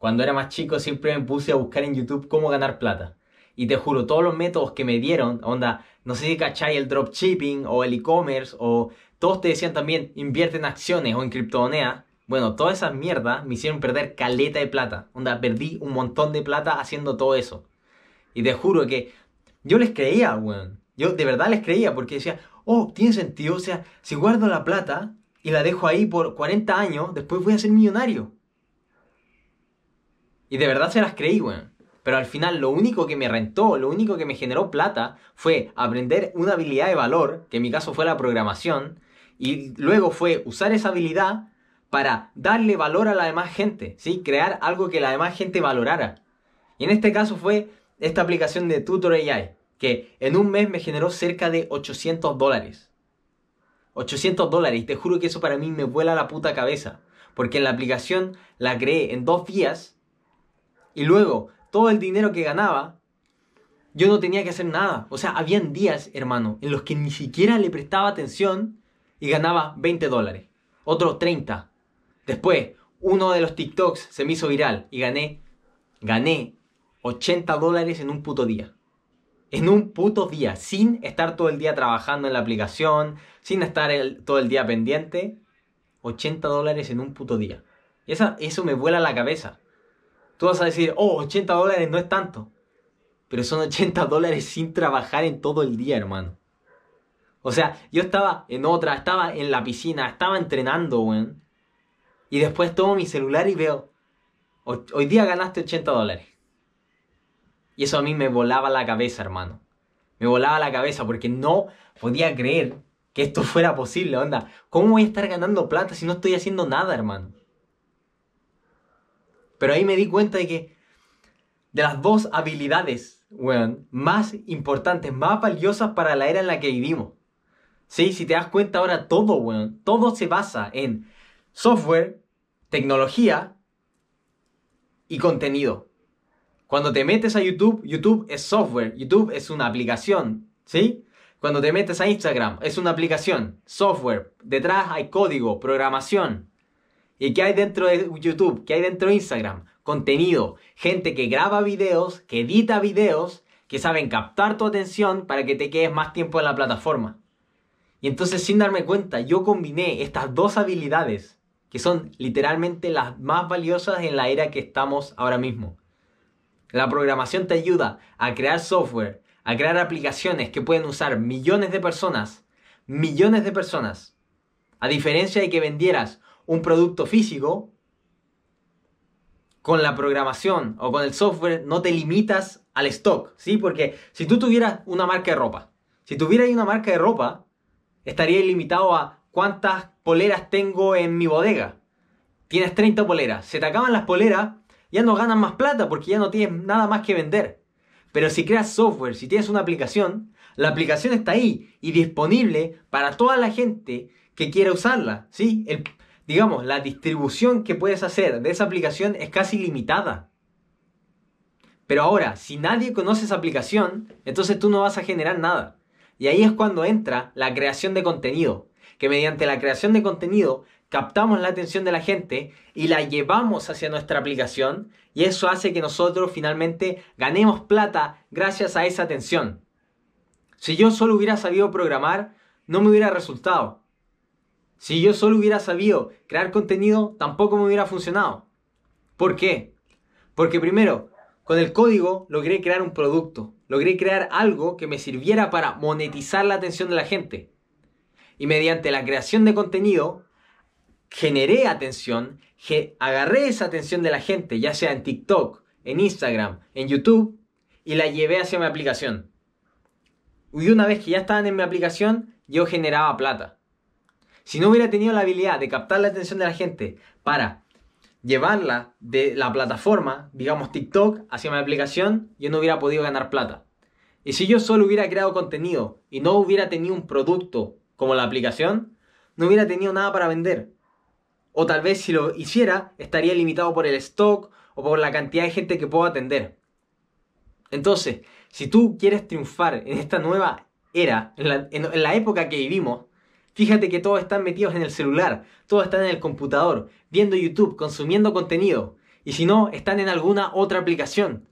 Cuando era más chico siempre me puse a buscar en YouTube cómo ganar plata. Y te juro, todos los métodos que me dieron, onda, no sé si cacháis el dropshipping o el e-commerce o todos te decían también invierte en acciones o en criptomonedas. Bueno, todas esas mierdas me hicieron perder caleta de plata. Onda, perdí un montón de plata haciendo todo eso. Y te juro que yo les creía, weón. Yo de verdad les creía porque decía, oh, tiene sentido. O sea, si guardo la plata y la dejo ahí por 40 años, después voy a ser millonario. Y de verdad se las creí, weón. Pero al final lo único que me rentó, lo único que me generó plata fue aprender una habilidad de valor, que en mi caso fue la programación, y luego fue usar esa habilidad para darle valor a la demás gente, ¿sí? Crear algo que la demás gente valorara. Y en este caso fue esta aplicación de Tutor AI, que en un mes me generó cerca de 800 dólares. 800 dólares, y te juro que eso para mí me vuela la puta cabeza, porque en la aplicación la creé en dos días y luego, todo el dinero que ganaba, yo no tenía que hacer nada. O sea, habían días, hermano, en los que ni siquiera le prestaba atención y ganaba 20 dólares. Otros 30. Después, uno de los TikToks se me hizo viral y gané, gané 80 dólares en un puto día. En un puto día, sin estar todo el día trabajando en la aplicación, sin estar todo el día pendiente. 80 dólares en un puto día. Esa, eso me vuela la cabeza. Tú vas a decir, oh, 80 dólares no es tanto. Pero son 80 dólares sin trabajar en todo el día, hermano. O sea, yo estaba en otra, estaba en la piscina, estaba entrenando, weón. Y después tomo mi celular y veo, hoy día ganaste 80 dólares. Y eso a mí me volaba la cabeza, hermano. Me volaba la cabeza porque no podía creer que esto fuera posible, onda. ¿Cómo voy a estar ganando plata si no estoy haciendo nada, hermano? Pero ahí me di cuenta de que de las dos habilidades, más importantes, más valiosas para la era en la que vivimos. Sí, si te das cuenta ahora todo, todo se basa en software, tecnología y contenido. Cuando te metes a YouTube, YouTube es software, YouTube es una aplicación, ¿sí? Cuando te metes a Instagram, es una aplicación, software, detrás hay código, programación. ¿Y qué hay dentro de YouTube? ¿Qué hay dentro de Instagram? Contenido. Gente que graba videos, que edita videos, que saben captar tu atención para que te quedes más tiempo en la plataforma. Y entonces sin darme cuenta, yo combiné estas dos habilidades, que son literalmente las más valiosas en la era que estamos ahora mismo. La programación te ayuda a crear software, a crear aplicaciones que pueden usar millones de personas, millones de personas, a diferencia de que vendieras un producto físico, con la programación o con el software no te limitas al stock, ¿sí? Porque si tú tuvieras una marca de ropa, si tuvieras una marca de ropa, estarías limitado a cuántas poleras tengo en mi bodega. Tienes 30 poleras, se te acaban las poleras, ya no ganas más plata porque ya no tienes nada más que vender. Pero si creas software, si tienes una aplicación, la aplicación está ahí y disponible para toda la gente que quiera usarla, ¿sí? El, digamos, la distribución que puedes hacer de esa aplicación es casi limitada. Pero ahora, si nadie conoce esa aplicación, entonces tú no vas a generar nada. Y ahí es cuando entra la creación de contenido, que mediante la creación de contenido captamos la atención de la gente y la llevamos hacia nuestra aplicación y eso hace que nosotros finalmente ganemos plata gracias a esa atención. Si yo solo hubiera sabido programar, no me hubiera resultado, si yo solo hubiera sabido crear contenido, tampoco me hubiera funcionado. ¿Por qué? Porque primero, con el código logré crear un producto, logré crear algo que me sirviera para monetizar la atención de la gente. Y mediante la creación de contenido, generé atención, agarré esa atención de la gente, ya sea en TikTok, en Instagram, en YouTube, y la llevé hacia mi aplicación. Y una vez que ya estaban en mi aplicación, yo generaba plata. Si no hubiera tenido la habilidad de captar la atención de la gente para llevarla de la plataforma, digamos TikTok, hacia mi aplicación, yo no hubiera podido ganar plata. Y si yo solo hubiera creado contenido y no hubiera tenido un producto como la aplicación, no hubiera tenido nada para vender. O tal vez si lo hiciera, estaría limitado por el stock o por la cantidad de gente que puedo atender. Entonces, si tú quieres triunfar en esta nueva era, en la, época que vivimos, Fíjate que todos están metidos en el celular, todos están en el computador, viendo YouTube, consumiendo contenido. Y si no, están en alguna otra aplicación.